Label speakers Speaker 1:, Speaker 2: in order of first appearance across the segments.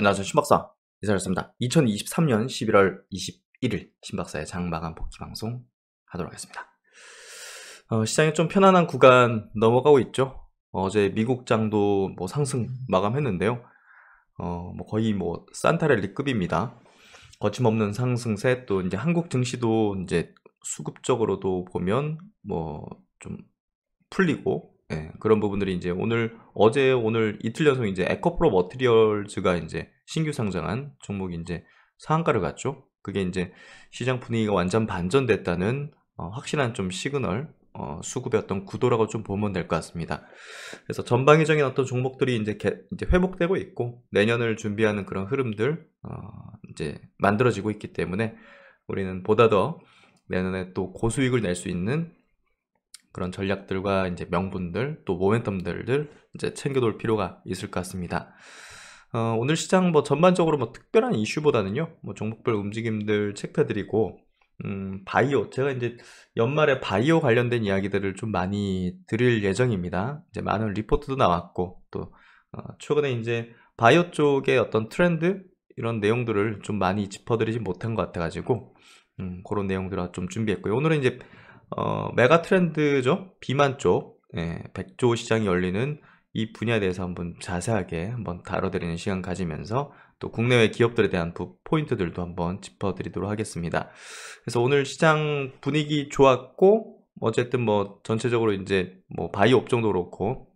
Speaker 1: 안녕하세요. 신박사 이사였습니다. 2023년 11월 21일 신박사의 장마감 복귀 방송 하도록 하겠습니다. 어, 시장이 좀 편안한 구간 넘어가고 있죠. 어제 미국 장도 뭐 상승 마감했는데요. 어, 뭐 거의 뭐 산타렐리급입니다. 거침없는 상승세 또 이제 한국 증시도 이제 수급적으로도 보면 뭐 좀 풀리고 예, 그런 부분들이 이제 오늘 어제 오늘 이틀 연속 이제 에코프로 머티리얼즈가 이제 신규 상장한 종목이 이제 상한가를 갔죠. 그게 이제 시장 분위기가 완전 반전됐다는 어, 확실한 좀 시그널 어, 수급의 어떤 구도라고 좀 보면 될 것 같습니다. 그래서 전방위적인 어떤 종목들이 이제, 개, 이제 회복되고 있고 내년을 준비하는 그런 흐름들 어, 이제 만들어지고 있기 때문에 우리는 보다 더 내년에 또 고수익을 낼 수 있는 그런 전략들과 이제 명분들 또 모멘텀들을 이제 챙겨둘 필요가 있을 것 같습니다. 어, 오늘 시장 뭐 전반적으로 뭐 특별한 이슈보다는요, 뭐 종목별 움직임들 체크드리고, 해 음, 바이오. 제가 이제 연말에 바이오 관련된 이야기들을 좀 많이 드릴 예정입니다. 이제 많은 리포트도 나왔고, 또, 어, 최근에 이제 바이오 쪽의 어떤 트렌드? 이런 내용들을 좀 많이 짚어드리지 못한 것 같아가지고, 음, 그런 내용들을 좀 준비했고요. 오늘은 이제, 어, 메가 트렌드죠? 비만 쪽, 예, 백조 시장이 열리는 이 분야에 대해서 한번 자세하게 한번 다뤄드리는 시간 가지면서 또 국내외 기업들에 대한 포인트들도 한번 짚어드리도록 하겠습니다. 그래서 오늘 시장 분위기 좋았고 뭐 어쨌든 뭐 전체적으로 이제 뭐 바이 업종도 그렇고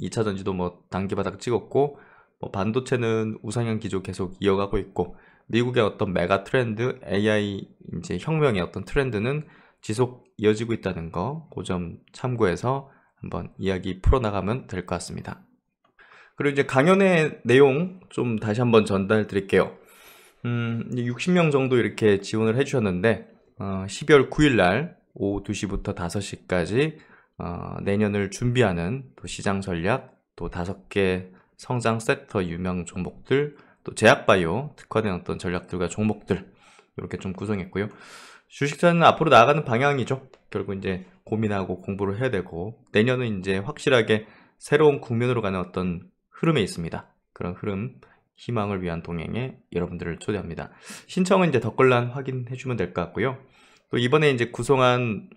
Speaker 1: 2차 전지도 뭐 단기 바닥 찍었고 뭐 반도체는 우상향 기조 계속 이어가고 있고 미국의 어떤 메가 트렌드 AI 이제 혁명의 어떤 트렌드는 지속 이어지고 있다는 거, 그 점 참고해서 한번 이야기 풀어나가면 될 것 같습니다. 그리고 이제 강연의 내용 좀 다시 한번 전달 드릴게요. 음, 60명 정도 이렇게 지원을 해주셨는데 어, 12월 9일 날 오후 2시부터 5시까지 어, 내년을 준비하는 또 시장 전략, 또 다섯 개 성장 섹터 유명 종목들, 또 제약바이오 특화된 어떤 전략들과 종목들 이렇게 좀 구성했고요. 주식사는 앞으로 나아가는 방향이죠. 결국 이제 고민하고 공부를 해야 되고 내년은 이제 확실하게 새로운 국면으로 가는 어떤 흐름에 있습니다. 그런 흐름, 희망을 위한 동행에 여러분들을 초대합니다. 신청은 이제 댓글란 확인해 주면 될 것 같고요. 또 이번에 이제 구성한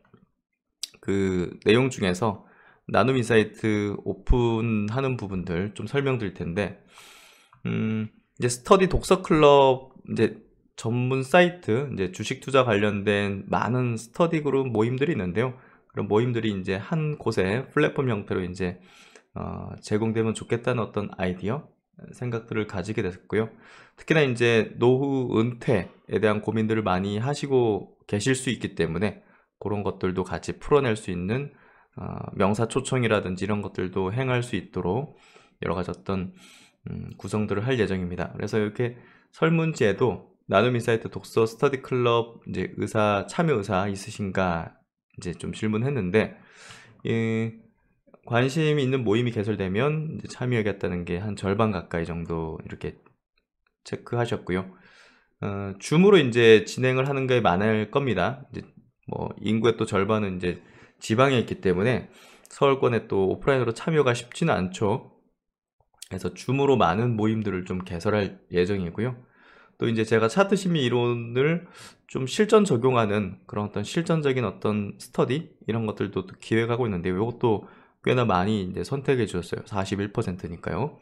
Speaker 1: 그 내용 중에서 나눔 인사이트 오픈하는 부분들 좀 설명드릴 텐데 음 이제 스터디 독서 클럽 이제 전문 사이트, 이제 주식 투자 관련된 많은 스터디 그룹 모임들이 있는데요. 그런 모임들이 이제 한 곳에 플랫폼 형태로 이제 어, 제공되면 좋겠다는 어떤 아이디어, 생각들을 가지게 됐고요. 특히나 이제 노후 은퇴에 대한 고민들을 많이 하시고 계실 수 있기 때문에 그런 것들도 같이 풀어낼 수 있는 어, 명사초청이라든지 이런 것들도 행할 수 있도록 여러 가지 어떤 음, 구성들을 할 예정입니다. 그래서 이렇게 설문지에도 나눔 인사이트 독서 스터디 클럽 이제 의사 참여 의사 있으신가 이제 좀 질문했는데 예, 관심이 있는 모임이 개설되면 참여하겠다는 게 한 절반 가까이 정도 이렇게 체크하셨고요. 어, 줌으로 이제 진행을 하는 게 많을 겁니다. 이제 뭐 인구의 또 절반은 이제 지방에 있기 때문에 서울권에 또 오프라인으로 참여가 쉽지는 않죠. 그래서 줌으로 많은 모임들을 좀 개설할 예정이고요. 또 이제 제가 차트 심리 이론을 좀 실전 적용하는 그런 어떤 실전적인 어떤 스터디 이런 것들도 기획하고 있는데 이것도 꽤나 많이 이제 선택해 주셨어요. 41%니까요.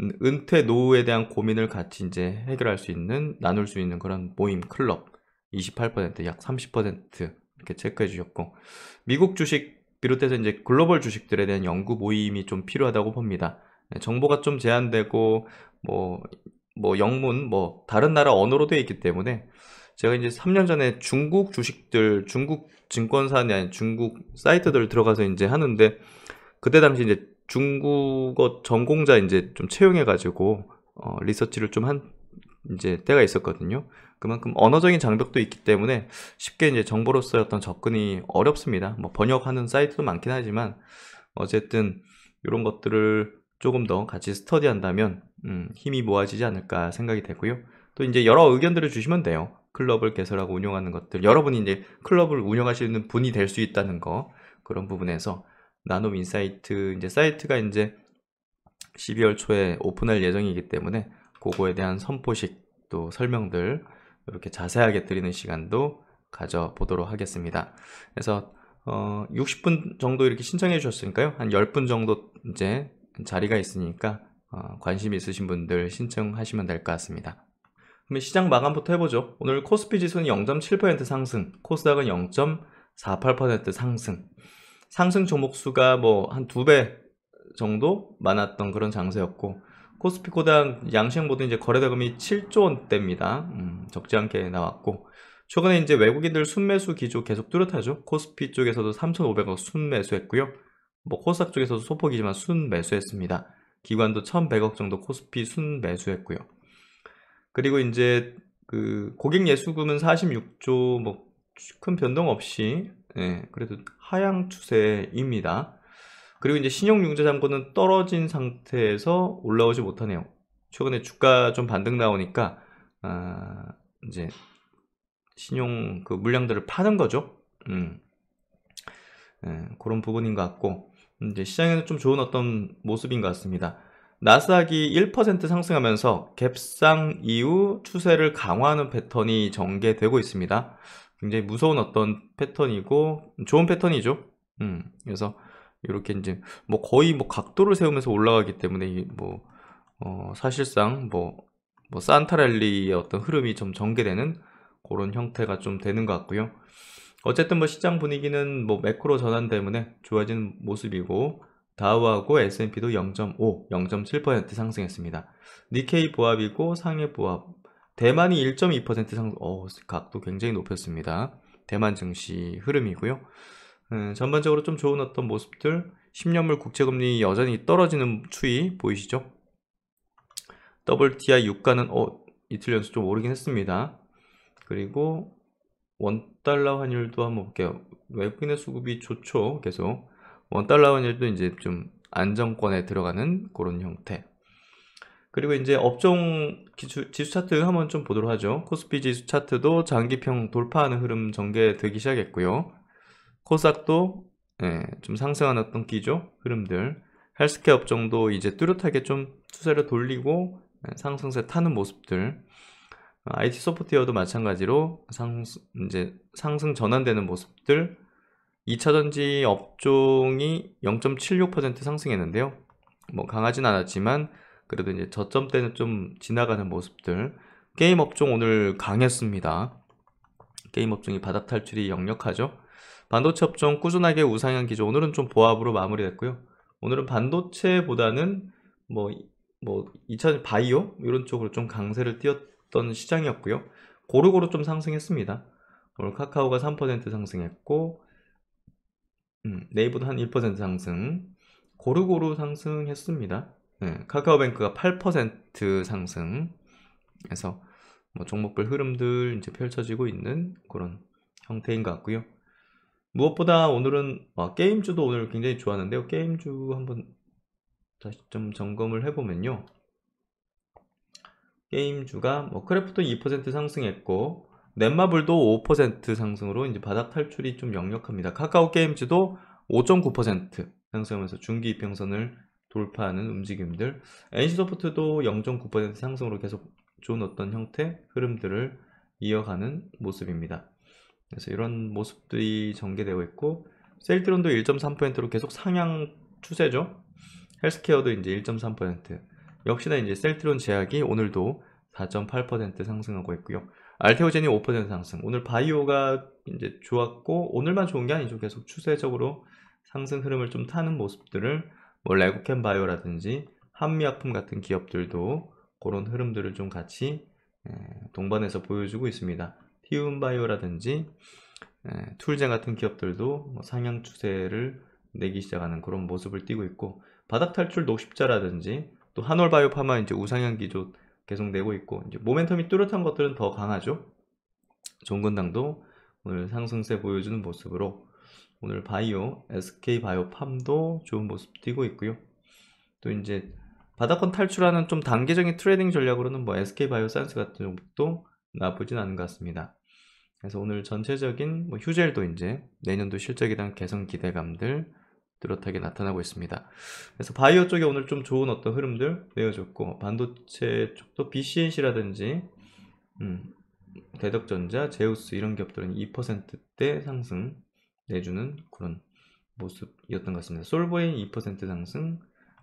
Speaker 1: 음, 은퇴 노후에 대한 고민을 같이 이제 해결할 수 있는 나눌 수 있는 그런 모임 클럽 28%약 30% 이렇게 체크해 주셨고 미국 주식 비롯해서 이제 글로벌 주식들에 대한 연구 모임이 좀 필요하다고 봅니다. 네, 정보가 좀 제한되고 뭐뭐 영문 뭐 다른 나라 언어로 되어 있기 때문에 제가 이제 3년 전에 중국 주식들 중국 증권사냐 중국 사이트들 들어가서 이제 하는데 그때 당시 이제 중국어 전공자 이제 좀 채용해 가지고 어, 리서치를 좀 한 이제 때가 있었거든요. 그만큼 언어적인 장벽도 있기 때문에 쉽게 이제 정보로서의 어떤 접근이 어렵습니다. 뭐 번역하는 사이트도 많긴 하지만 어쨌든 이런 것들을 조금 더 같이 스터디한다면 음, 힘이 모아지지 않을까 생각이 되고요. 또 이제 여러 의견들을 주시면 돼요. 클럽을 개설하고 운영하는 것들 여러분이 이제 클럽을 운영하시는 분이 될 수 있다는 거 그런 부분에서 나눔 인사이트 이제 사이트가 이제 12월 초에 오픈할 예정이기 때문에 그거에 대한 선포식 또 설명들 이렇게 자세하게 드리는 시간도 가져보도록 하겠습니다. 그래서 어, 60분 정도 이렇게 신청해 주셨으니까요. 한 10분 정도 이제 자리가 있으니까 어, 관심 있으신 분들 신청하시면 될 것 같습니다. 그럼 시장 마감부터 해보죠. 오늘 코스피 지수는 0.7% 상승, 코스닥은 0.48% 상승. 상승 종목 수가 뭐 한 두 배 정도 많았던 그런 장세였고 코스피 코당 양식 모두 이제 거래대금이 7조 원대입니다. 음, 적지 않게 나왔고 최근에 이제 외국인들 순매수 기조 계속 뚜렷하죠. 코스피 쪽에서도 3,500억 순매수했고요. 뭐 코스닥 쪽에서도 소폭이지만 순 매수했습니다. 기관도 1100억 정도 코스피 순 매수했고요. 그리고 이제 그 고객 예수금은 46조 뭐 큰 변동 없이 예, 그래도 하향 추세입니다. 그리고 이제 신용융자 잔고는 떨어진 상태에서 올라오지 못하네요. 최근에 주가 좀 반등 나오니까 아, 이제 신용 그 물량들을 파는 거죠. 음. 예, 그런 부분인 것 같고 이제 시장에는 좀 좋은 어떤 모습인 것 같습니다. 나스닥이 1% 상승하면서 갭상 이후 추세를 강화하는 패턴이 전개되고 있습니다. 굉장히 무서운 어떤 패턴이고 좋은 패턴이죠. 음, 그래서 이렇게 이제 뭐 거의 뭐 각도를 세우면서 올라가기 때문에 뭐 어, 사실상 뭐, 뭐 산타랠리의 어떤 흐름이 좀 전개되는 그런 형태가 좀 되는 것 같고요. 어쨌든 뭐 시장 분위기는 뭐 매크로 전환 때문에 좋아지는 모습이고 다우하고 S&P도 0.5, 0.7% 상승했습니다. 니케이 보합이고 상해 보합 대만이 1.2% 상승, 어, 각도 굉장히 높였습니다. 대만 증시 흐름이고요. 음, 전반적으로 좀 좋은 어떤 모습들 10년물 국채금리 여전히 떨어지는 추이 보이시죠? WTI 유가는 어, 이틀 연속 좀 오르긴 했습니다. 그리고 원달러 환율도 한번 볼게요. 외국인의 수급이 좋죠. 계속. 원달러 환율도 이제 좀 안정권에 들어가는 그런 형태. 그리고 이제 업종 기수, 지수 차트 한번 좀 보도록 하죠. 코스피 지수 차트도 장기평 돌파하는 흐름 전개되기 시작했고요. 코스닥도 예, 좀 상승하는 어떤 기조 흐름들. 헬스케어 업종도 이제 뚜렷하게 좀 추세를 돌리고 예, 상승세 타는 모습들. IT 어, 소프트웨어도 마찬가지로 상, 이제 상승 전환되는 모습들 2차전지 업종이 0.76% 상승했는데요. 뭐 강하진 않았지만 그래도 이제 저점대는 좀 지나가는 모습들 게임 업종 오늘 강했습니다. 게임 업종이 바닥 탈출이 역력하죠. 반도체 업종 꾸준하게 우상향 기조 오늘은 좀 보합으로 마무리됐고요. 오늘은 반도체보다는 뭐뭐 2차 뭐, 전 바이오 이런 쪽으로 좀 강세를 띄었 어떤 시장이었고요. 고루고루 좀 상승했습니다. 오늘 카카오가 3% 상승했고 음, 네이버도 한 1% 상승 고루고루 상승했습니다. 네, 카카오뱅크가 8% 상승 해서 뭐 종목별 흐름들 이제 펼쳐지고 있는 그런 형태인 것 같고요. 무엇보다 오늘은 아, 게임주도 오늘 굉장히 좋았는데요. 게임주 한번 다시 좀 점검을 해보면요. 게임주가 뭐크래프트2% 상승했고 넷마블도 5% 상승으로 이제 바닥 탈출이 좀 역력합니다. 카카오 게임즈도 5.9% 상승하면서 중기 이평선을 돌파하는 움직임들 NC소프트도 0.9% 상승으로 계속 좋은 어떤 형태 흐름들을 이어가는 모습입니다. 그래서 이런 모습들이 전개되고 있고 셀트론도 1.3%로 계속 상향 추세죠. 헬스케어도 이제 1.3% 역시나 이제 셀트론 제약이 오늘도 4.8% 상승하고 있고요. 알테오젠이 5% 상승. 오늘 바이오가 이제 좋았고 오늘만 좋은 게 아니죠. 계속 추세적으로 상승 흐름을 좀 타는 모습들을 뭐레고캔 바이오라든지 한미약품 같은 기업들도 그런 흐름들을 좀 같이 동반해서 보여주고 있습니다. 티움바이오라든지 툴젠 같은 기업들도 뭐 상향 추세를 내기 시작하는 그런 모습을 띄고 있고 바닥 탈출 노십자라든지 또 한올바이오 파마 이제 우상향 기조 계속 내고 있고 이제 모멘텀이 뚜렷한 것들은 더 강하죠. 종근당도 오늘 상승세 보여주는 모습으로 오늘 바이오, SK 바이오 팜도 좋은 모습 띄고 있고요. 또 이제 바닥권 탈출하는 좀단계적인 트레이딩 전략으로는 뭐 SK 바이오 사이언스 같은 종목도 나쁘진 않은 것 같습니다. 그래서 오늘 전체적인 뭐 휴젤도 이제 내년도 실적에 대한 개선 기대감들 뚜렷하게 나타나고 있습니다. 그래서 바이오 쪽에 오늘 좀 좋은 어떤 흐름들 내어줬고 반도체 쪽도 BCNC라든지 음, 대덕전자, 제우스 이런 기업들은 2%대 상승 내주는 그런 모습이었던 것 같습니다. 솔보인 2% 상승,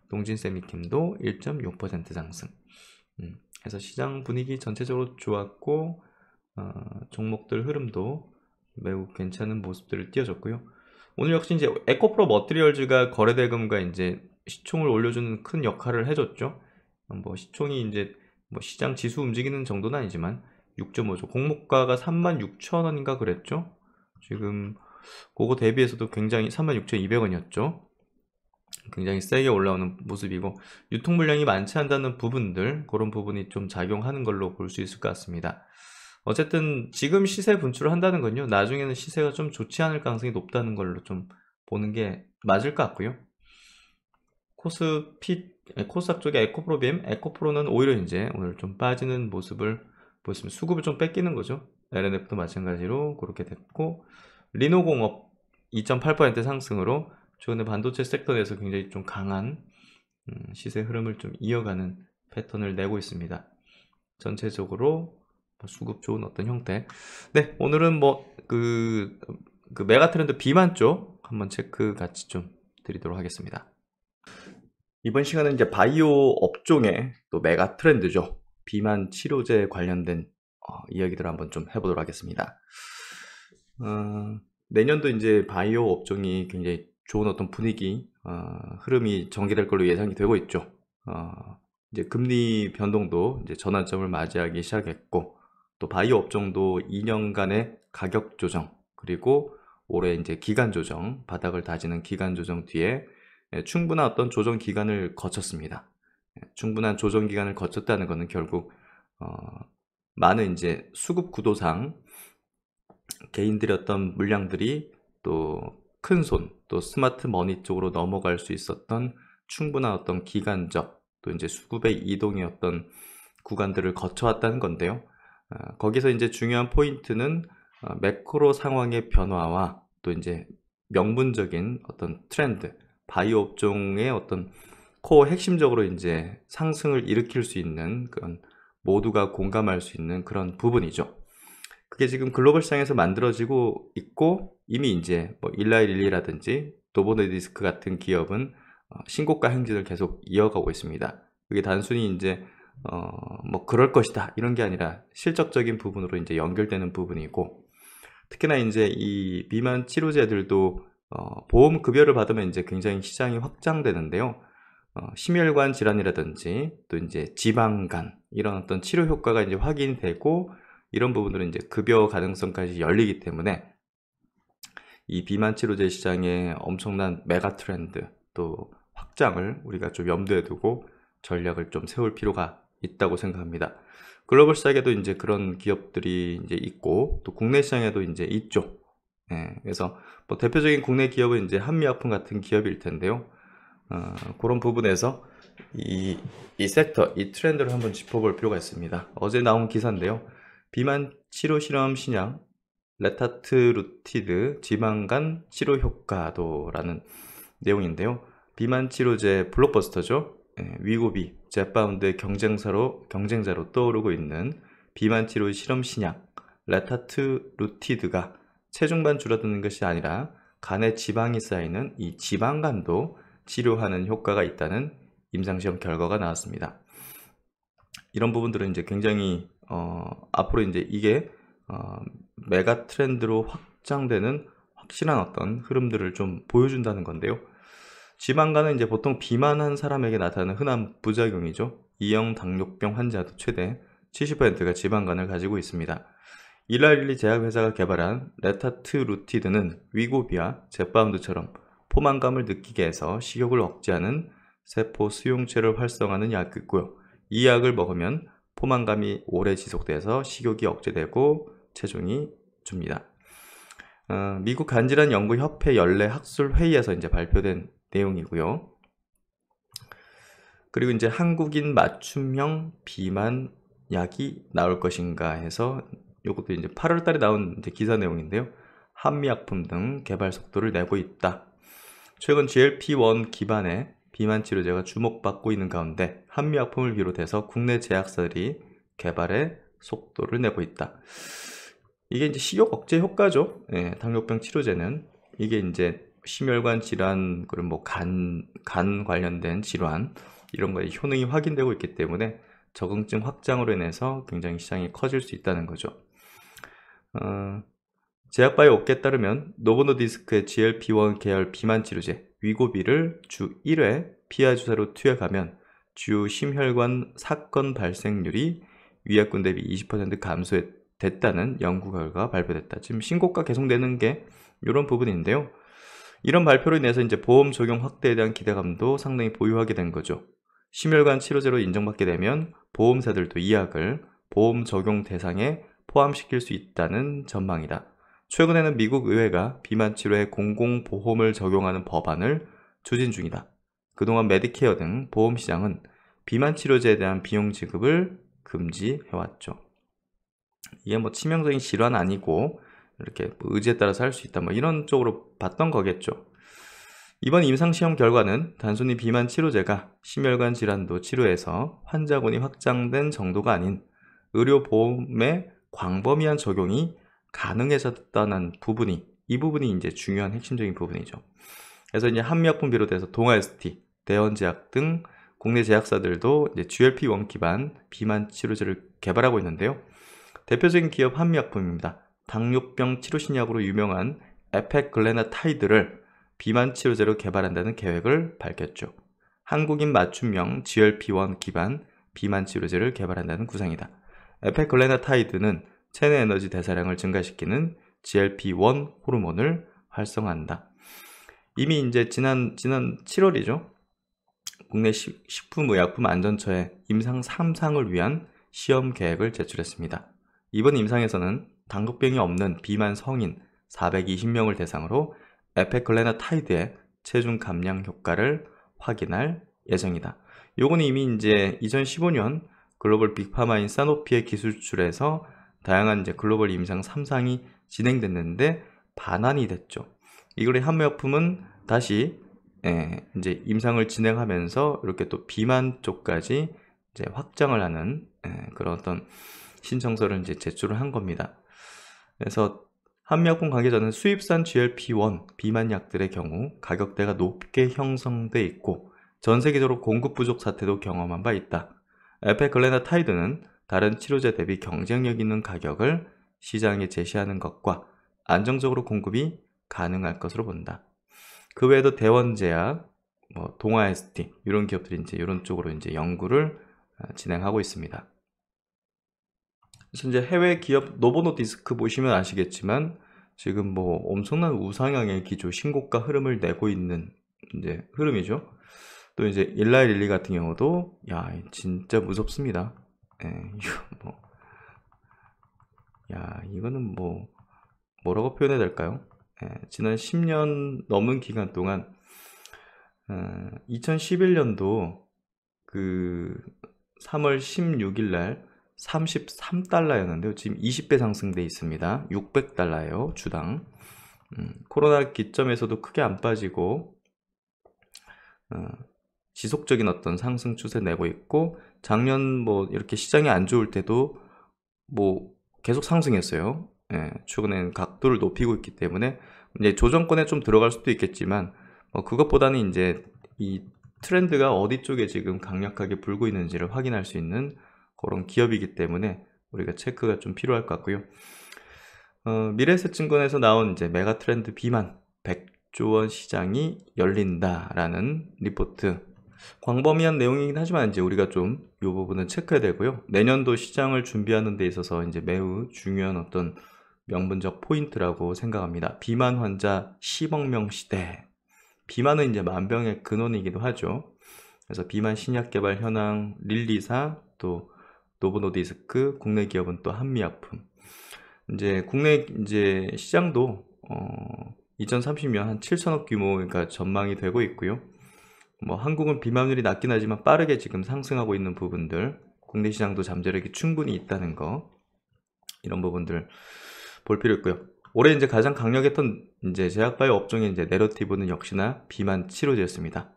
Speaker 1: 동진세미캠도 1.6% 상승. 음, 그래서 시장 분위기 전체적으로 좋았고 어, 종목들 흐름도 매우 괜찮은 모습들을 띄워줬고요. 오늘 역시 이제 에코프로 머트리얼즈가 거래 대금과 이제 시총을 올려주는 큰 역할을 해줬죠. 뭐 시총이 이제 뭐 시장 지수 움직이는 정도는 아니지만 6.5조 공모가가 36,000원인가 그랬죠. 지금 그거 대비해서도 굉장히 36,200원이었죠. 굉장히 세게 올라오는 모습이고 유통 물량이 많지 않다는 부분들 그런 부분이 좀 작용하는 걸로 볼 수 있을 것 같습니다. 어쨌든 지금 시세 분출을 한다는 건요 나중에는 시세가 좀 좋지 않을 가능성이 높다는 걸로 좀 보는 게 맞을 것 같고요 코스피 예, 코스닥 쪽에 에코프로 빔 에코프로는 오히려 이제 오늘 좀 빠지는 모습을 보시면 수급을 좀 뺏기는 거죠 LNF도 마찬가지로 그렇게 됐고 리노공업 2.8% 상승으로 최근에 반도체 섹터 내에서 굉장히 좀 강한 음, 시세 흐름을 좀 이어가는 패턴을 내고 있습니다 전체적으로 뭐 수급 좋은 어떤 형태. 네, 오늘은 뭐그 그, 그 메가 트렌드 비만 쪽 한번 체크 같이 좀 드리도록 하겠습니다. 이번 시간은 이제 바이오 업종의 또 메가 트렌드죠. 비만 치료제 관련된 어, 이야기들을 한번 좀 해보도록 하겠습니다. 어, 내년도 이제 바이오 업종이 굉장히 좋은 어떤 분위기, 어, 흐름이 전개될 걸로 예상이 되고 있죠. 어, 이제 금리 변동도 이제 전환점을 맞이하기 시작했고, 또 바이오 업종도 2년간의 가격 조정 그리고 올해 이제 기간 조정 바닥을 다지는 기간 조정 뒤에 예, 충분한 어떤 조정 기간을 거쳤습니다. 예, 충분한 조정 기간을 거쳤다는 것은 결국 어, 많은 이제 수급 구도상 개인들이 어떤 물량들이 또 큰 손, 또 스마트 머니 쪽으로 넘어갈 수 있었던 충분한 어떤 기간적, 또 이제 수급의 이동이 어떤 구간들을 거쳐왔다는 건데요. 어, 거기서 이제 중요한 포인트는 어, 매크로 상황의 변화와 또 이제 명분적인 어떤 트렌드, 바이오 업종의 어떤 코어 핵심적으로 이제 상승을 일으킬 수 있는 그런 모두가 공감할 수 있는 그런 부분이죠. 그게 지금 글로벌 시장에서 만들어지고 있고 이미 이제 뭐일라이릴리라든지 도보네디스크 같은 기업은 어, 신고가 행진을 계속 이어가고 있습니다. 그게 단순히 이제 어, 뭐 그럴 것이다 이런 게 아니라 실적적인 부분으로 이제 연결되는 부분이고 특히나 이제 이 비만 치료제들도 어, 보험 급여를 받으면 이제 굉장히 시장이 확장되는데요. 어, 심혈관 질환이라든지 또 이제 지방간 이런 어떤 치료 효과가 이제 확인되고 이런 부분들은 이제 급여 가능성까지 열리기 때문에 이 비만 치료제 시장의 엄청난 메가 트렌드 또 확장을 우리가 좀 염두에 두고 전략을 좀 세울 필요가 있다고 생각합니다. 글로벌 시장에도 이제 그런 기업들이 이제 있고 또 국내 시장에도 이제 있죠. 네, 그래서 뭐 대표적인 국내 기업은 이제 한미약품 같은 기업일 텐데요. 어, 그런 부분에서 이, 이 섹터, 이 트렌드를 한번 짚어볼 필요가 있습니다. 어제 나온 기사인데요. 비만 치료 실험 신약, 레타트루티드, 지방간 치료 효과도라는 내용인데요. 비만 치료제 블록버스터죠. 예, 위고비, 잿바운드의 경쟁사로, 경쟁자로 떠오르고 있는 비만 치료 실험 신약 레타트 루티드가 체중만 줄어드는 것이 아니라 간에 지방이 쌓이는 이 지방간도 치료하는 효과가 있다는 임상시험 결과가 나왔습니다. 이런 부분들은 이제 굉장히 어, 앞으로 이제 이게 어, 메가 트렌드로 확장되는 확실한 어떤 흐름들을 좀 보여준다는 건데요. 지방간은 이제 보통 비만한 사람에게 나타나는 흔한 부작용이죠. 이형 당뇨병 환자도 최대 70%가 지방간을 가지고 있습니다. 일라릴리 제약회사가 개발한 레타트루티드는 위고비와 제파운드처럼 포만감을 느끼게 해서 식욕을 억제하는 세포 수용체를 활성화하는 약이고요. 이 약을 먹으면 포만감이 오래 지속돼서 식욕이 억제되고 체중이 줍니다. 어, 미국 간질환 연구협회 연례 학술 회의에서 이제 발표된 내용이고요. 그리고 이제 한국인 맞춤형 비만 약이 나올 것인가 해서 이것도 이제 8월 달에 나온 이제 기사 내용인데요. 한미약품 등 개발 속도를 내고 있다. 최근 GLP-1 기반의 비만 치료제가 주목받고 있는 가운데 한미약품을 비롯해서 국내 제약사들이 개발에 속도를 내고 있다. 이게 이제 식욕 억제 효과죠. 예, 당뇨병 치료제는 이게 이제 심혈관 질환 그런 뭐간간 간 관련된 질환 이런 거에 효능이 확인되고 있기 때문에 적응증 확장으로 인해서 굉장히 시장이 커질 수 있다는 거죠. 어, 제약바이오 업에 따르면 노보노디스크의 GLP-1 계열 비만 치료제 위고비를 주 1회 피하 주사로 투여하면 주 심혈관 사건 발생률이 위약군 대비 20% 감소했다는 연구 결과가 발표됐다. 지금 신고가 계속되는게 이런 부분인데요. 이런 발표로 인해서 이제 보험 적용 확대에 대한 기대감도 상당히 보유하게 된 거죠. 심혈관 치료제로 인정받게 되면 보험사들도 이 약을 보험 적용 대상에 포함시킬 수 있다는 전망이다. 최근에는 미국 의회가 비만 치료에 공공보험을 적용하는 법안을 추진 중이다. 그동안 메디케어 등 보험시장은 비만 치료제에 대한 비용 지급을 금지해왔죠. 이게 뭐 치명적인 질환 아니고 이렇게 뭐 의지에 따라서 할 수 있다 뭐 이런 쪽으로 봤던 거겠죠. 이번 임상시험 결과는 단순히 비만 치료제가 심혈관 질환도 치료해서 환자군이 확장된 정도가 아닌 의료보험의 광범위한 적용이 가능해졌다는 부분이 이 부분이 이제 중요한 핵심적인 부분이죠. 그래서 이제 한미약품 비롯해서 동아ST, 대원제약 등 국내 제약사들도 이제 GLP-1 기반 비만 치료제를 개발하고 있는데요. 대표적인 기업 한미약품입니다. 당뇨병 치료신약으로 유명한 에펙글레나타이드를 비만 치료제로 개발한다는 계획을 밝혔죠. 한국인 맞춤형 GLP-1 기반 비만 치료제를 개발한다는 구상이다. 에펙글레나타이드는 체내 에너지 대사량을 증가시키는 GLP-1 호르몬을 활성화한다. 이미 이제 지난 지난 7월이죠. 국내 식품의약품안전처에 임상 3상을 위한 시험 계획을 제출했습니다. 이번 임상에서는 당뇨병이 없는 비만 성인 420명을 대상으로 에페클레나타이드의 체중 감량 효과를 확인할 예정이다. 요거는 이미 이제 2015년 글로벌 빅파마인 사노피의 기술출에서 다양한 이제 글로벌 임상 3상이 진행됐는데 반환이 됐죠. 이거의 한매약품은 다시 예, 이제 임상을 진행하면서 이렇게 또 비만 쪽까지 이제 확장을 하는 예, 그런 어떤 신청서를 이제 제출을 한 겁니다. 그래서 한미약품 관계자는 수입산 GLP-1 비만 약들의 경우 가격대가 높게 형성돼 있고 전 세계적으로 공급 부족 사태도 경험한 바 있다. 에페글레나 타이드는 다른 치료제 대비 경쟁력 있는 가격을 시장에 제시하는 것과 안정적으로 공급이 가능할 것으로 본다. 그 외에도 대원제약, 뭐 동아ST 이런 기업들이 이제 이런 쪽으로 이제 연구를 아, 진행하고 있습니다. 사실 이제 해외 기업 노보노디스크 보시면 아시겠지만 지금 뭐 엄청난 우상향의 기조 신고가 흐름을 내고 있는 이제 흐름이죠. 또 이제 일라일리 같은 경우도 야 진짜 무섭습니다. 에 예, 뭐. 야 이거는 뭐 뭐라고 표현해야 될까요? 에, 예, 지난 10년 넘은 기간 동안 에, 어, 2011년도 그 3월 16일 날 33달러였는데요. 지금 20배 상승돼 있습니다. 600달러예요. 주당. 음, 코로나 기점에서도 크게 안 빠지고 어, 지속적인 어떤 상승 추세 내고 있고 작년 뭐 이렇게 시장이 안 좋을 때도 뭐 계속 상승했어요. 예, 최근엔 각도를 높이고 있기 때문에 이제 조정권에 좀 들어갈 수도 있겠지만 뭐 그것보다는 이제 이 트렌드가 어디 쪽에 지금 강력하게 불고 있는지를 확인할 수 있는 그런 기업이기 때문에 우리가 체크가 좀 필요할 것 같고요. 어, 미래에셋증권에서 나온 이제 메가 트렌드 비만 100조 원 시장이 열린다라는 리포트 광범위한 내용이긴 하지만 이제 우리가 좀 이 부분은 체크해야 되고요. 내년도 시장을 준비하는 데 있어서 이제 매우 중요한 어떤 명분적 포인트라고 생각합니다. 비만 환자 10억 명 시대. 비만은 이제 만병의 근원이기도 하죠. 그래서 비만 신약 개발 현황 릴리사 또 노브노디스크 국내 기업은 또한미아품 이제 국내 이제 시장도 어 2030년 한 7천억 규모 가 그러니까 전망이 되고 있고요. 뭐 한국은 비만율이 낮긴 하지만 빠르게 지금 상승하고 있는 부분들, 국내 시장도 잠재력이 충분히 있다는 거 이런 부분들 볼 필요 있고요. 올해 이제 가장 강력했던 이제 제약바이오 업종의 이제 내러티브는 역시나 비만 치료제였습니다.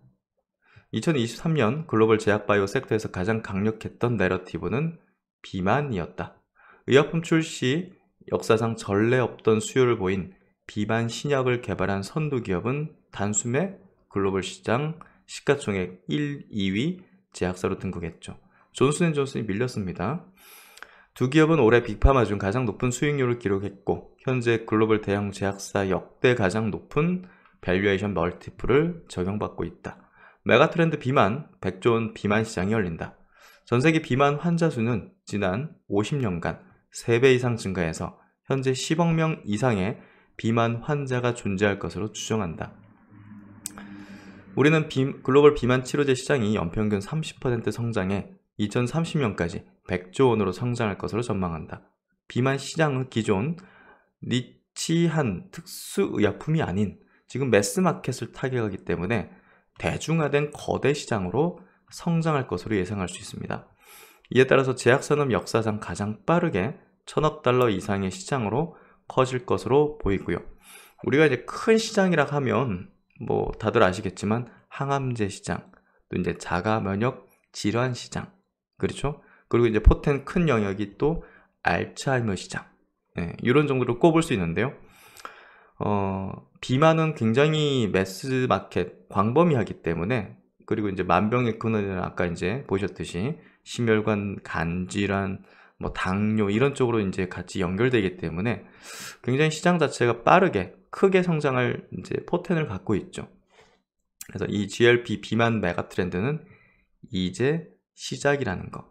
Speaker 1: 2023년 글로벌 제약바이오 섹터에서 가장 강력했던 내러티브는 비만이었다. 의약품 출시 역사상 전례 없던 수요를 보인 비만 신약을 개발한 선두 기업은 단숨에 글로벌 시장 시가총액 1, 2위 제약사로 등극했죠. 존슨앤존슨이 밀렸습니다. 두 기업은 올해 빅파마 중 가장 높은 수익률을 기록했고 현재 글로벌 대형 제약사 역대 가장 높은 밸류에이션 멀티플을 적용받고 있다. 메가트렌드 비만, 백조원 비만 시장이 열린다. 전세계 비만 환자 수는 지난 50년간 3배 이상 증가해서 현재 10억 명 이상의 비만 환자가 존재할 것으로 추정한다. 우리는 비, 글로벌 비만 치료제 시장이 연평균 30% 성장해 2030년까지 100조 원으로 성장할 것으로 전망한다. 비만 시장은 기존 니치한 특수의약품이 아닌 지금 매스마켓을 타격하기 때문에 대중화된 거대 시장으로 성장할 것으로 예상할 수 있습니다. 이에 따라서 제약산업 역사상 가장 빠르게 천억 달러 이상의 시장으로 커질 것으로 보이고요. 우리가 이제 큰 시장이라 하면 뭐 다들 아시겠지만 항암제 시장, 또 이제 자가 면역 질환 시장, 그렇죠? 그리고 이제 포텐 큰 영역이 또 알츠하이머 시장, 네, 이런 정도로 꼽을 수 있는데요. 어, 비만은 굉장히 매스 마켓 광범위하기 때문에 그리고 이제 만병의 근원은 아까 이제 보셨듯이 심혈관 간 질환 뭐 당뇨 이런 쪽으로 이제 같이 연결되기 때문에 굉장히 시장 자체가 빠르게 크게 성장할 이제 포텐을 갖고 있죠. 그래서 이 GLP 비만 메가 트렌드는 이제 시작이라는 거.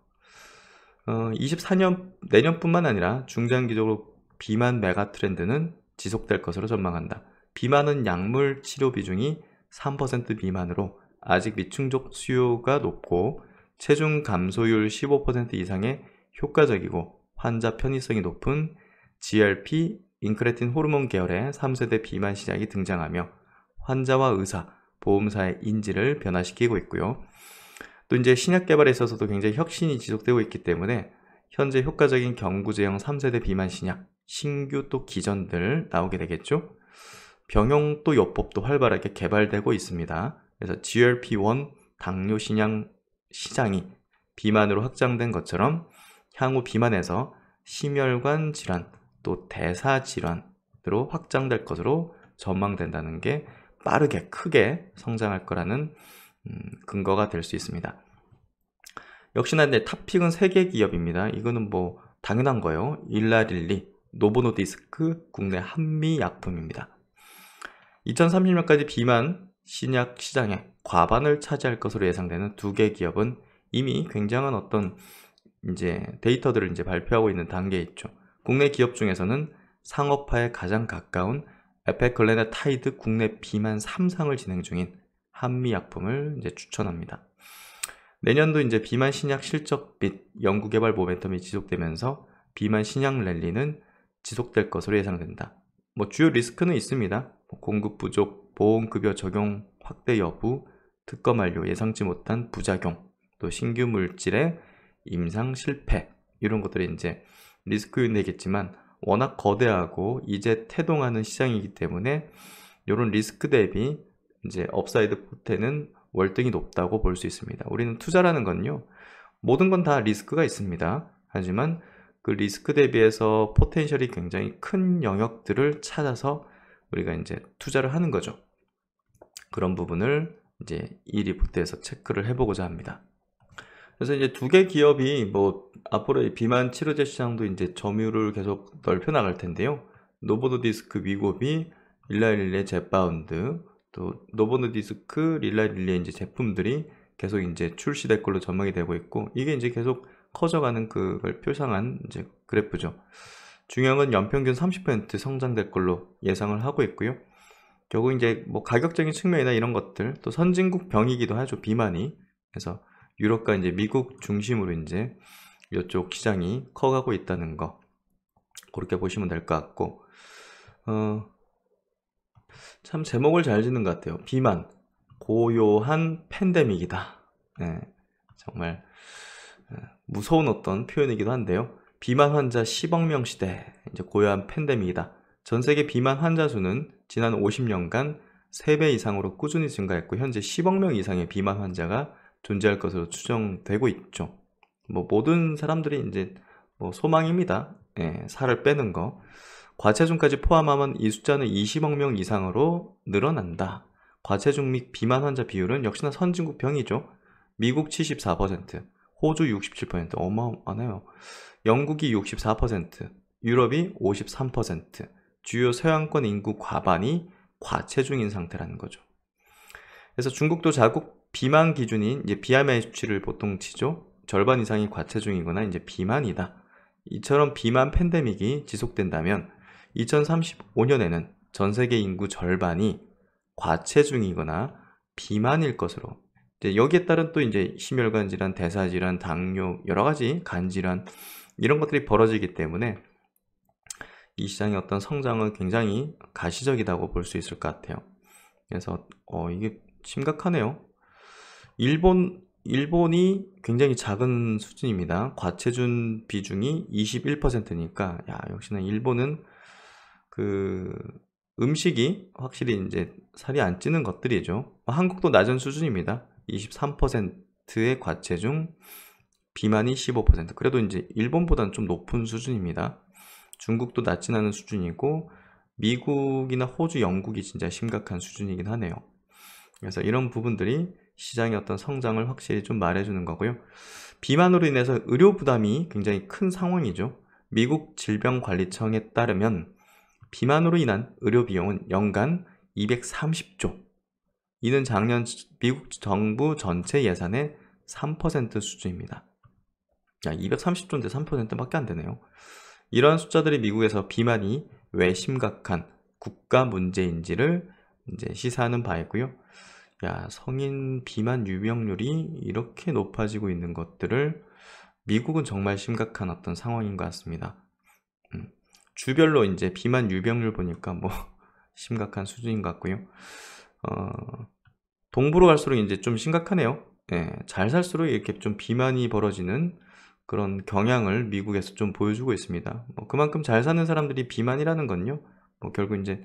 Speaker 1: 어, 24년 내년뿐만 아니라 중장기적으로 비만 메가 트렌드는 지속될 것으로 전망한다. 비만은 약물 치료 비중이 3% 미만으로 아직 미충족 수요가 높고 체중 감소율 15% 이상의 효과적이고 환자 편의성이 높은 GLP 인크레틴 호르몬 계열의 3세대 비만 시약이 등장하며 환자와 의사, 보험사의 인지를 변화시키고 있고요. 또 이제 신약 개발에 있어서도 굉장히 혁신이 지속되고 있기 때문에 현재 효과적인 경구제형 3세대 비만 신약, 신규 또 기전들 나오게 되겠죠. 병용또 요법도 활발하게 개발되고 있습니다. 그래서 GLP-1 당뇨 신양 시장이 비만으로 확장된 것처럼 향후 비만에서 심혈관 질환 또 대사 질환으로 확장될 것으로 전망된다는 게 빠르게 크게 성장할 거라는 음, 근거가 될 수 있습니다. 역시나 내 탑픽은 세계 기업입니다. 이거는 뭐 당연한 거예요. 일라릴리, 노보노디스크, 국내 한미약품입니다. 2030년까지 비만 신약 시장의 과반을 차지할 것으로 예상되는 두 개 기업은 이미 굉장한 어떤 이제 데이터들을 이제 발표하고 있는 단계에 있죠. 국내 기업 중에서는 상업화에 가장 가까운 에페클레네 타이드 국내 비만 3상을 진행 중인 한미약품을 이제 추천합니다. 내년도 이제 비만 신약 실적 및 연구개발 모멘텀이 지속되면서 비만 신약 랠리는 지속될 것으로 예상된다. 뭐 주요 리스크는 있습니다. 공급 부족, 보험급여 적용 확대 여부, 특검 완료, 예상치 못한 부작용, 또 신규 물질의 임상 실패 이런 것들이 이제 리스크 요인이겠지만 워낙 거대하고 이제 태동하는 시장이기 때문에 이런 리스크 대비 이제 업사이드 포텐은 월등히 높다고 볼 수 있습니다. 우리는 투자라는 건요. 모든 건 다 리스크가 있습니다. 하지만 그 리스크 대비해서 포텐셜이 굉장히 큰 영역들을 찾아서 우리가 이제 투자를 하는 거죠. 그런 부분을 이제 이 리포트에서 체크를 해보고자 합니다. 그래서 이제 두 개 기업이 뭐 앞으로 의 비만 치료제 시장도 이제 점유율을 계속 넓혀 나갈 텐데요. 노보노디스크 위고비, 릴라릴리 j 잿바운드또 노보노디스크, 릴라릴레 이제 제품들이 계속 이제 출시될 걸로 전망이 되고 있고 이게 이제 계속 커져가는 그걸 표상한 이제 그래프죠. 중형은 연평균 30% 성장될 걸로 예상을 하고 있고요. 결국 이제 뭐 가격적인 측면이나 이런 것들 또 선진국 병이기도 하죠 비만이 그래서 유럽과 이제 미국 중심으로 이제 이쪽 시장이 커가고 있다는 거 그렇게 보시면 될 것 같고 어, 참 제목을 잘 짓는 것 같아요 비만 고요한 팬데믹이다 네, 정말 예, 무서운 어떤 표현이기도 한데요 비만 환자 10억 명 시대, 이제 고요한 팬데믹이다. 전 세계 비만 환자 수는 지난 50년간 3배 이상으로 꾸준히 증가했고 현재 10억 명 이상의 비만 환자가 존재할 것으로 추정되고 있죠. 뭐 모든 사람들이 이제 뭐 소망입니다. 예, 살을 빼는 거. 과체중까지 포함하면 이 숫자는 20억 명 이상으로 늘어난다. 과체중 및 비만 환자 비율은 역시나 선진국 병이죠. 미국 74%, 호주 67% 어마어마하네요. 영국이 64%, 유럽이 53%, 주요 서양권 인구 과반이 과체중인 상태라는 거죠. 그래서 중국도 자국 비만 기준인 이제 BMI 수치를 보통 치죠. 절반 이상이 과체중이거나 이제 비만이다. 이처럼 비만 팬데믹이 지속된다면 2035년에는 전 세계 인구 절반이 과체중이거나 비만일 것으로 여기에 따른 또 이제 심혈관 질환, 대사 질환, 당뇨 여러 가지 간 질환 이런 것들이 벌어지기 때문에 이 시장의 어떤 성장은 굉장히 가시적이라고 볼 수 있을 것 같아요. 그래서 어 이게 심각하네요. 일본 일본이 굉장히 작은 수준입니다. 과체중 비중이 21%니까 야 역시나 일본은 그 음식이 확실히 이제 살이 안 찌는 것들이죠. 한국도 낮은 수준입니다. 23%의 과체중, 비만이 15%. 그래도 이제 일본보다는 좀 높은 수준입니다. 중국도 낮진 않은 수준이고 미국이나 호주, 영국이 진짜 심각한 수준이긴 하네요. 그래서 이런 부분들이 시장의 어떤 성장을 확실히 좀 말해주는 거고요. 비만으로 인해서 의료 부담이 굉장히 큰 상황이죠. 미국 질병관리청에 따르면 비만으로 인한 의료 비용은 연간 230조 이는 작년 미국 정부 전체 예산의 3% 수준입니다. 야, 230조인데 3%밖에 안 되네요. 이런 숫자들이 미국에서 비만이 왜 심각한 국가 문제인지를 이제 시사하는 바이고요. 야, 성인 비만 유병률이 이렇게 높아지고 있는 것들을 미국은 정말 심각한 어떤 상황인 것 같습니다. 음, 주별로 이제 비만 유병률 보니까 뭐 심각한 수준인 것 같고요. 어, 동부로 갈수록 이제 좀 심각하네요. 예, 잘 살수록 이렇게 좀 비만이 벌어지는 그런 경향을 미국에서 좀 보여주고 있습니다. 뭐 그만큼 잘 사는 사람들이 비만이라는 건요. 뭐 결국 이제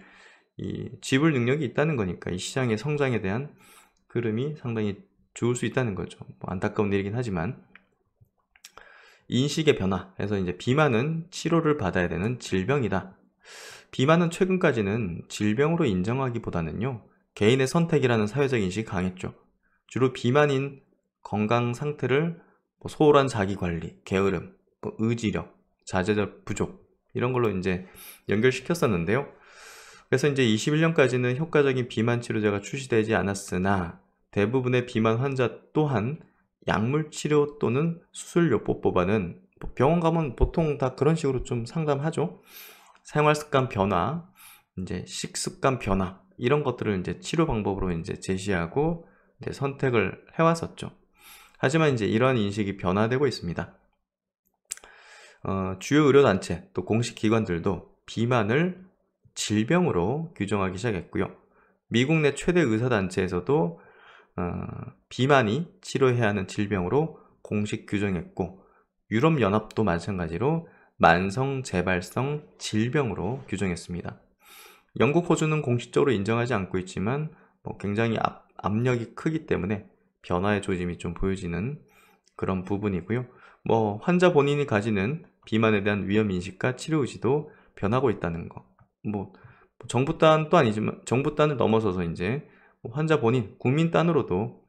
Speaker 1: 이 지불 능력이 있다는 거니까 이 시장의 성장에 대한 흐름이 상당히 좋을 수 있다는 거죠. 뭐 안타까운 일이긴 하지만 인식의 변화. 그래서 이제 비만은 치료를 받아야 되는 질병이다. 비만은 최근까지는 질병으로 인정하기보다는요. 개인의 선택이라는 사회적 인식이 강했죠. 주로 비만인 건강 상태를 뭐 소홀한 자기관리, 게으름, 뭐 의지력, 자제적 부족 이런 걸로 이제 연결시켰었는데요. 그래서 이제 21년까지는 효과적인 비만 치료제가 출시되지 않았으나 대부분의 비만 환자 또한 약물 치료 또는 수술요법 보바는 뭐 병원 가면 보통 다 그런 식으로 좀 상담하죠. 생활 습관 변화, 이제 식습관 변화, 이런 것들을 이제 치료 방법으로 이제 제시하고 이제 선택을 해왔었죠. 하지만 이제 이러한 인식이 변화되고 있습니다. 어, 주요 의료단체 또 공식 기관들도 비만을 질병으로 규정하기 시작했고요. 미국 내 최대 의사단체에서도 어, 비만이 치료해야 하는 질병으로 공식 규정했고 유럽연합도 마찬가지로 만성 재발성 질병으로 규정했습니다. 영국, 호주는 공식적으로 인정하지 않고 있지만 뭐 굉장히 압, 압력이 크기 때문에 변화의 조짐이 좀 보여지는 그런 부분이고요. 뭐 환자 본인이 가지는 비만에 대한 위험 인식과 치료 의지도 변하고 있다는 거. 뭐 정부 단또 아니지만 정부 단을 넘어서서 이제 뭐 환자 본인 국민 단으로도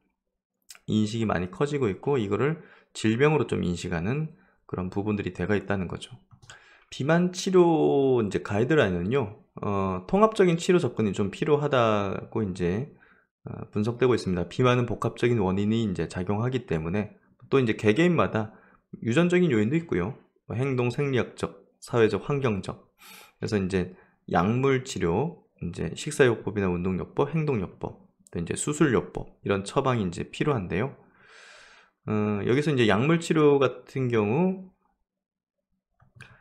Speaker 1: 인식이 많이 커지고 있고 이거를 질병으로 좀 인식하는 그런 부분들이 돼가 있다는 거죠. 비만 치료 이제 가이드라인은요. 어, 통합적인 치료 접근이 좀 필요하다고 이제 어, 분석되고 있습니다. 비만은 복합적인 원인이 이제 작용하기 때문에 또 이제 개개인마다 유전적인 요인도 있고요. 뭐 행동 생리학적, 사회적, 환경적. 그래서 이제 약물 치료, 이제 식사요법이나 운동요법, 행동요법, 또 이제 수술요법 이런 처방이 이제 필요한데요. 어, 여기서 이제 약물 치료 같은 경우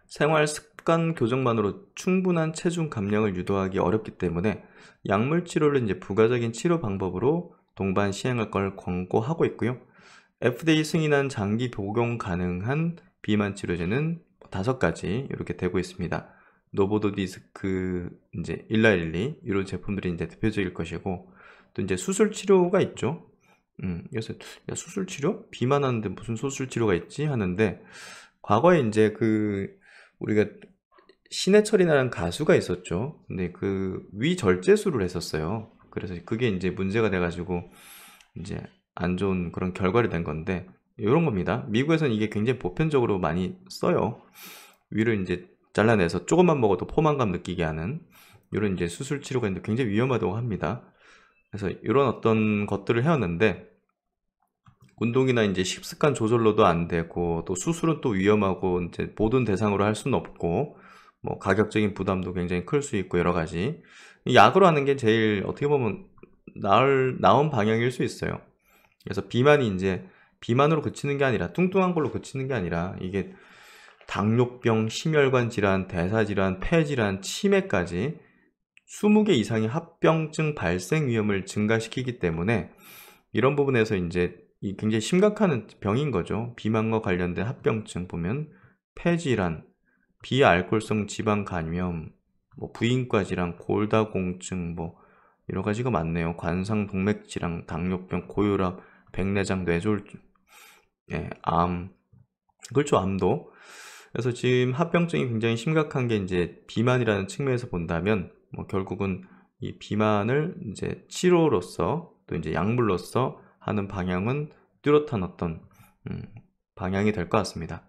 Speaker 1: 생활 습관 교정만으로 충분한 체중 감량을 유도하기 어렵기 때문에 약물 치료를 이제 부가적인 치료 방법으로 동반 시행할 걸 권고하고 있고요. FDA 승인한 장기 복용 가능한 비만 치료제는 다섯 가지 이렇게 되고 있습니다. 노보도 디스크 이제 일라일리 이런 제품들이 이제 대표적일 것이고 또 이제 수술 치료가 있죠. 음, 그래서 수술 치료 비만하는데 무슨 수술 치료가 있지 하는데 과거에 이제 그 우리가 신해철이라는 가수가 있었죠. 근데 그 위절제술을 했었어요. 그래서 그게 이제 문제가 돼가지고 이제 안 좋은 그런 결과를 낸 건데 이런 겁니다. 미국에서는 이게 굉장히 보편적으로 많이 써요. 위를 이제 잘라내서 조금만 먹어도 포만감 느끼게 하는 이런 이제 수술 치료가 있는데 굉장히 위험하다고 합니다. 그래서 이런 어떤 것들을 해왔는데 운동이나 이제 식습관 조절로도 안 되고 또 수술은 또 위험하고 이제 모든 대상으로 할 수는 없고 뭐 가격적인 부담도 굉장히 클 수 있고 여러 가지 약으로 하는 게 제일 어떻게 보면 나을 나온 방향일 수 있어요. 그래서 비만이 이제 비만으로 그치는 게 아니라 뚱뚱한 걸로 그치는 게 아니라 이게 당뇨병, 심혈관 질환, 대사 질환, 폐 질환, 치매까지 20개 이상의 합병증 발생 위험을 증가시키기 때문에 이런 부분에서 이제 이 굉장히 심각한 병인 거죠. 비만과 관련된 합병증 보면 폐질환, 비알콜성 지방 간염, 뭐 부인과 질환, 골다공증 뭐 여러 가지가 많네요. 관상 동맥 질환, 당뇨병, 고혈압, 백내장 뇌졸중, 예, 암, 그렇죠 암도. 그래서 지금 합병증이 굉장히 심각한 게 이제 비만이라는 측면에서 본다면 뭐 결국은 이 비만을 이제 치료로서 또 이제 약물로서 하는 방향은 뚜렷한 어떤 음, 방향이 될 것 같습니다.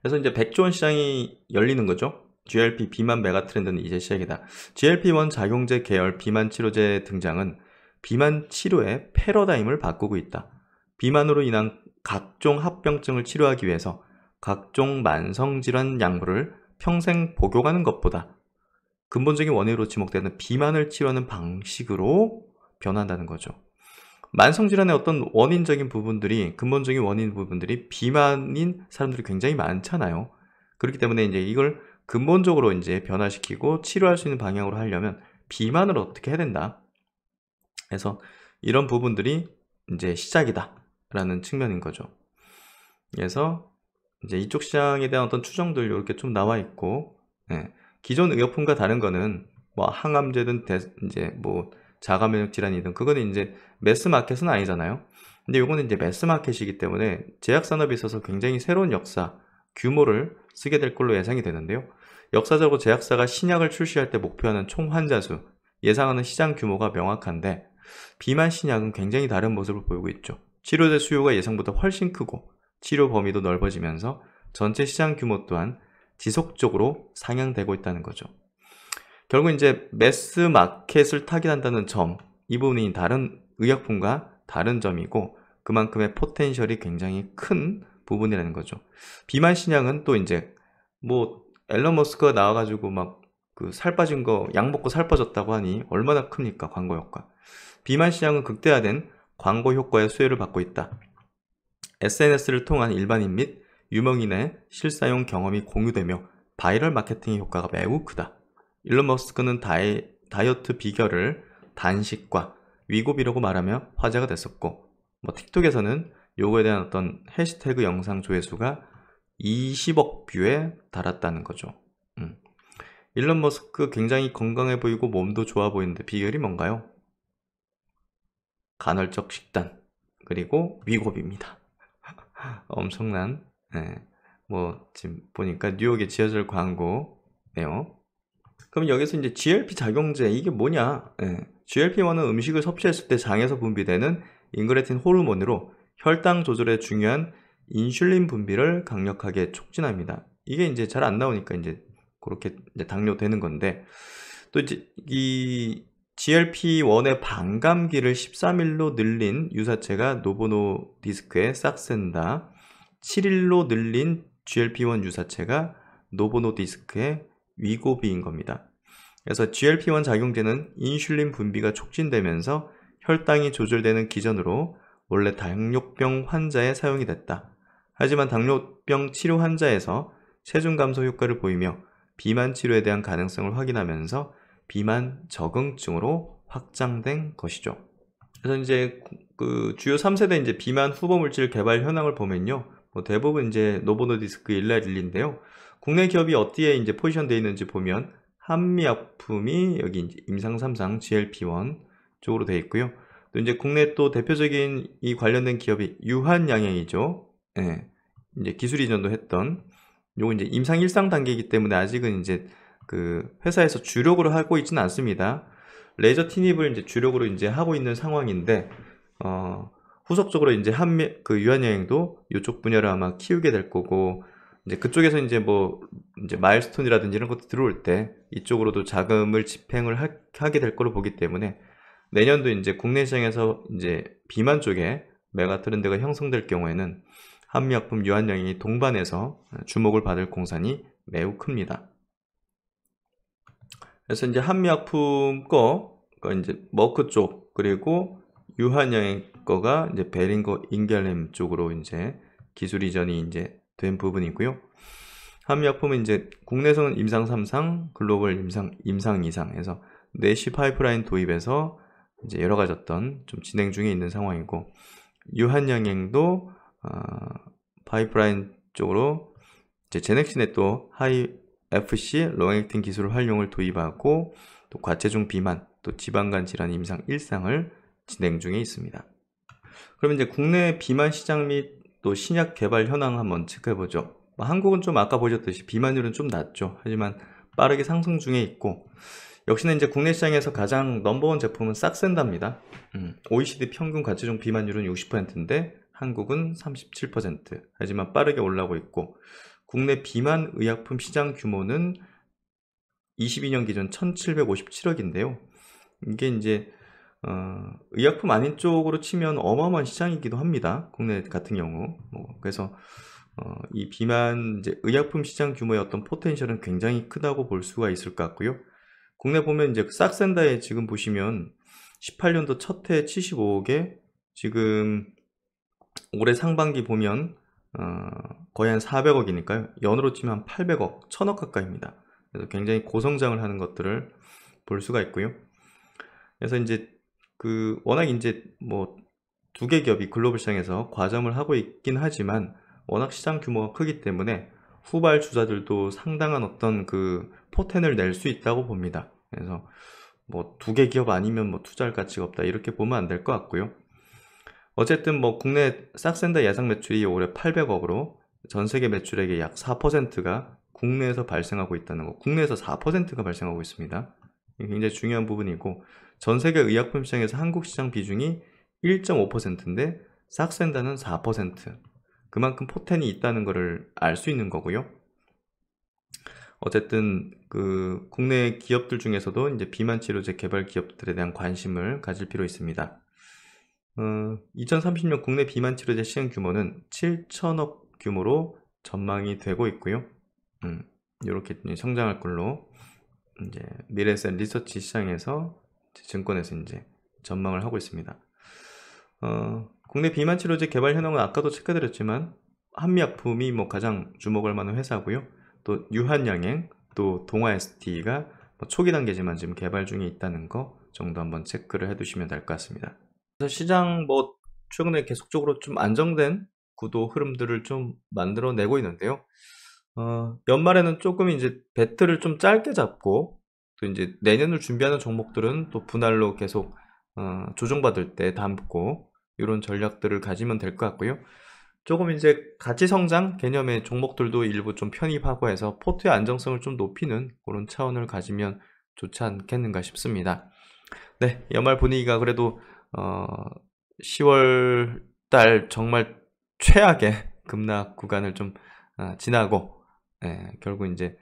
Speaker 1: 그래서 이제 백0조원 시장이 열리는 거죠. GLP 비만 메가 트렌드는 이제 시작이다. GLP-1 작용제 계열 비만 치료제 등장은 비만 치료의 패러다임을 바꾸고 있다. 비만으로 인한 각종 합병증을 치료하기 위해서 각종 만성질환 약물을 평생 복용하는 것보다 근본적인 원인으로 지목되는 비만을 치료하는 방식으로 변한다는 거죠. 만성질환의 어떤 원인적인 부분들이 근본적인 원인 부분들이 비만인 사람들이 굉장히 많잖아요. 그렇기 때문에 이제 이걸 근본적으로 이제 변화시키고 치료할 수 있는 방향으로 하려면 비만을 어떻게 해야 된다. 그래서 이런 부분들이 이제 시작이다라는 측면인 거죠. 그래서 이제 이쪽 시장에 대한 어떤 추정들 이렇게 좀 나와 있고 예. 기존 의약품과 다른 거는 뭐 항암제든 대, 이제 뭐 자가면역 질환이든 그거는 이제 매스마켓은 아니잖아요 근데 이거는 이제 매스마켓이기 때문에 제약산업에 있어서 굉장히 새로운 역사 규모를 쓰게 될 걸로 예상이 되는데요 역사적으로 제약사가 신약을 출시할 때 목표하는 총 환자 수 예상하는 시장 규모가 명확한데 비만 신약은 굉장히 다른 모습을 보이고 있죠 치료제 수요가 예상보다 훨씬 크고 치료 범위도 넓어지면서 전체 시장 규모 또한 지속적으로 상향되고 있다는 거죠. 결국 이제 매스 마켓을 타깃한다는 점, 이 부분이 다른 의약품과 다른 점이고 그만큼의 포텐셜이 굉장히 큰 부분이라는 거죠. 비만 신약은 또 이제 뭐 앨런 머스크가 나와가지고 막 그 살 빠진 거약 먹고 살 빠졌다고 하니 얼마나 큽니까 광고 효과. 비만 신약은 극대화된 광고 효과의 수혜를 받고 있다. SNS를 통한 일반인 및 유명인의 실사용 경험이 공유되며 바이럴 마케팅의 효과가 매우 크다. 일론 머스크는 다이, 다이어트 비결을 단식과 위고비라고 말하며 화제가 됐었고 뭐 틱톡에서는 요거에 대한 어떤 해시태그 영상 조회수가 20억 뷰에 달았다는 거죠. 음. 일론 머스크 굉장히 건강해 보이고 몸도 좋아 보이는데 비결이 뭔가요? 간헐적 식단 그리고 위고비입니다. 엄청난 네. 뭐 지금 보니까 뉴욕의 지하철 광고네요. 그럼 여기서 이제 GLP 작용제 이게 뭐냐? 네. GLP-1은 음식을 섭취했을 때 장에서 분비되는 인그레틴 호르몬으로 혈당 조절에 중요한 인슐린 분비를 강력하게 촉진합니다. 이게 이제 잘 안 나오니까 이제 그렇게 이제 당뇨되는 건데 또 이제 이 GLP-1의 반감기를 13일로 늘린 유사체가 노보노 디스크에 싹센다. 7일로 늘린 GLP-1 유사체가 노보노 디스크의 위고비인 겁니다. 그래서 GLP-1 작용제는 인슐린 분비가 촉진되면서 혈당이 조절되는 기전으로 원래 당뇨병 환자에 사용이 됐다. 하지만 당뇨병 치료 환자에서 체중 감소 효과를 보이며 비만 치료에 대한 가능성을 확인하면서 비만 적응증으로 확장된 것이죠. 그래서 이제 그 주요 3세대 이제 비만 후보 물질 개발 현황을 보면요. 뭐 대부분 이제 노보노디스크 일라릴린데요. 국내 기업이 어디에 이제 포지션되어 있는지 보면 한미약품이 여기 임상 3상 GLP-1 쪽으로 되어 있고요. 또 이제 국내 또 대표적인 이 관련된 기업이 유한양행이죠. 예. 이제 기술 이전도 했던 요거 이제 임상 1상 단계이기 때문에 아직은 이제 그 회사에서 주력으로 하고 있지는 않습니다. 레이저 티닙을 이제 주력으로 이제 하고 있는 상황인데 어 후속적으로 이제 한미 그 유한여행도 이쪽 분야를 아마 키우게 될 거고 이제 그쪽에서 이제 뭐 이제 마일스톤이라든지 이런 것도 들어올 때 이쪽으로도 자금을 집행을 하, 하게 될 걸로 보기 때문에 내년도 이제 국내 시장에서 이제 비만 쪽에 메가 트렌드가 형성될 경우에는 한미약품 유한양이 동반해서 주목을 받을 공산이 매우 큽니다. 그래서 이제 한미약품 거, 그러니까 이제 머크 쪽 그리고 유한양의 거가 이제 베링거 인겔렘 쪽으로 이제 기술 이전이 이제 된 부분이 있고요. 한미약품은 이제 국내에서는 임상 3상, 글로벌 임상 임상 2상에서 내시 파이프라인 도입에서 이제 여러 가지 어떤 좀 진행 중에 있는 상황이고 유한양행도 어, 파이프라인 쪽으로 이제 제넥신에 또 하이 FC 롱액팅 기술 활용을 도입하고 또 과체중 비만 또 지방간 질환 임상 1상을 진행 중에 있습니다. 그럼 이제 국내 비만 시장 및또 신약 개발 현황 한번 체크해보죠. 뭐 한국은 좀 아까 보셨듯이 비만율은 좀 낮죠. 하지만 빠르게 상승 중에 있고 역시나 이제 국내 시장에서 가장 넘버원 제품은 싹센답니다. 음, OECD 평균 가치중 비만율은 60%인데 한국은 37% 하지만 빠르게 올라오고 있고 국내 비만 의약품 시장 규모는 22년 기준 1757억인데요. 이게 이제 어, 의약품 아닌 쪽으로 치면 어마어마한 시장이기도 합니다. 국내 같은 경우. 뭐, 그래서 어, 이 비만 이제 의약품 시장 규모의 어떤 포텐셜은 굉장히 크다고 볼 수가 있을 것 같고요. 국내 보면 이제 싹센다에 지금 보시면 18년도 첫해 75억에 지금 올해 상반기 보면 어, 거의 한 400억이니까요. 연으로 치면 한 800억, 1000억 가까이입니다. 그래서 굉장히 고성장을 하는 것들을 볼 수가 있고요. 그래서 이제 그 워낙 이제 뭐 두 개 기업이 글로벌 시장에서 과점을 하고 있긴 하지만 워낙 시장 규모가 크기 때문에 후발 주자들도 상당한 어떤 그 포텐을 낼 수 있다고 봅니다. 그래서 뭐 두 개 기업 아니면 뭐 투자할 가치가 없다 이렇게 보면 안 될 것 같고요. 어쨌든 뭐 국내 싹센다 예상 매출이 올해 800억으로 전 세계 매출액의 약 4%가 국내에서 발생하고 있다는 거. 국내에서 4%가 발생하고 있습니다. 굉장히 중요한 부분이고 전 세계 의약품 시장에서 한국 시장 비중이 1.5%인데 싹센다는 4%. 그만큼 포텐이 있다는 것을 알 수 있는 거고요. 어쨌든 그 국내 기업들 중에서도 이제 비만 치료제 개발 기업들에 대한 관심을 가질 필요 있습니다. 어, 2030년 국내 비만 치료제 시행 규모는 7천억 규모로 전망이 되고 있고요. 음, 이렇게 성장할 걸로 이제 미래센 리서치 시장에서 증권에서 이제 전망을 하고 있습니다. 어, 국내 비만 치료제 개발 현황은 아까도 체크드렸지만 한미약품이 뭐 가장 주목할 만한 회사고요. 또 유한양행, 또 동아ST가 뭐 초기 단계지만 지금 개발 중에 있다는 거 정도 한번 체크를 해두시면 될 것 같습니다. 그래서 시장 뭐 최근에 계속적으로 좀 안정된 구도 흐름들을 좀 만들어내고 있는데요. 어, 연말에는 조금 이제 배틀을좀 짧게 잡고 또 이제 내년을 준비하는 종목들은 또 분할로 계속 어, 조정받을 때 담고 이런 전략들을 가지면 될 것 같고요. 조금 이제 가치 성장 개념의 종목들도 일부 좀 편입하고 해서 포트의 안정성을 좀 높이는 그런 차원을 가지면 좋지 않겠는가 싶습니다. 네, 연말 분위기가 그래도 어, 10월 달 정말 최악의 급락 구간을 좀 어, 지나고 예, 결국 이제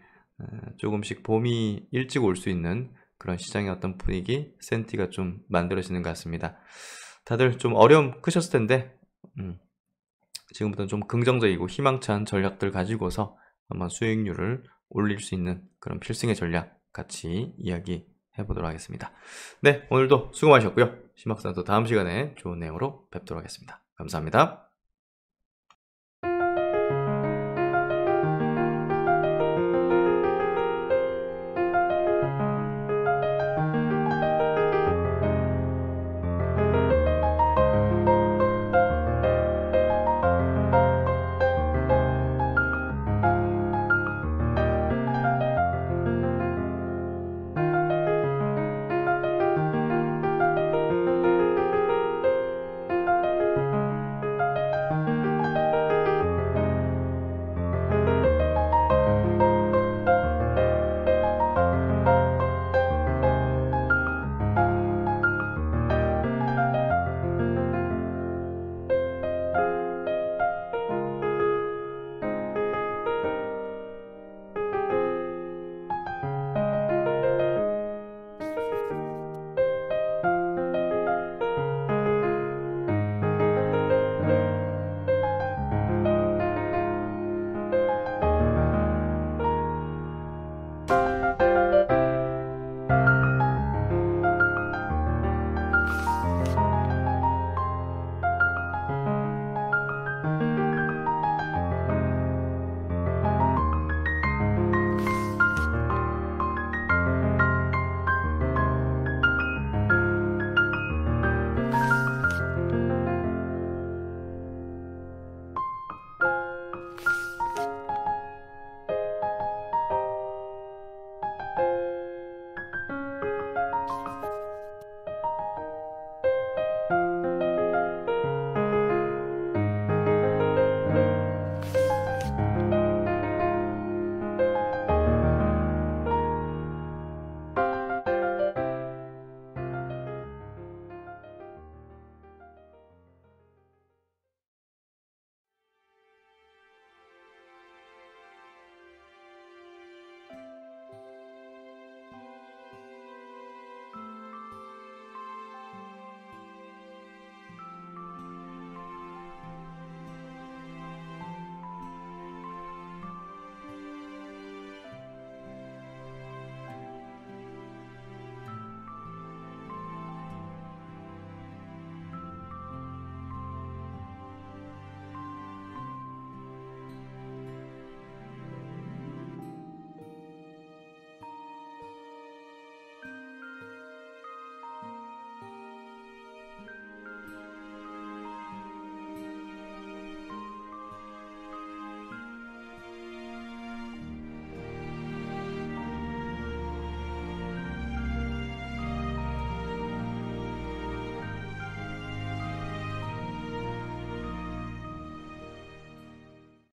Speaker 1: 조금씩 봄이 일찍 올 수 있는 그런 시장의 어떤 분위기, 센티가 좀 만들어지는 것 같습니다. 다들 좀 어려움 크셨을 텐데 음, 지금부터는 좀 긍정적이고 희망찬 전략들 가지고서 아마 수익률을 올릴 수 있는 그런 필승의 전략 같이 이야기 해보도록 하겠습니다. 네, 오늘도 수고 많으셨고요. 심박사도 다음 시간에 좋은 내용으로 뵙도록 하겠습니다. 감사합니다.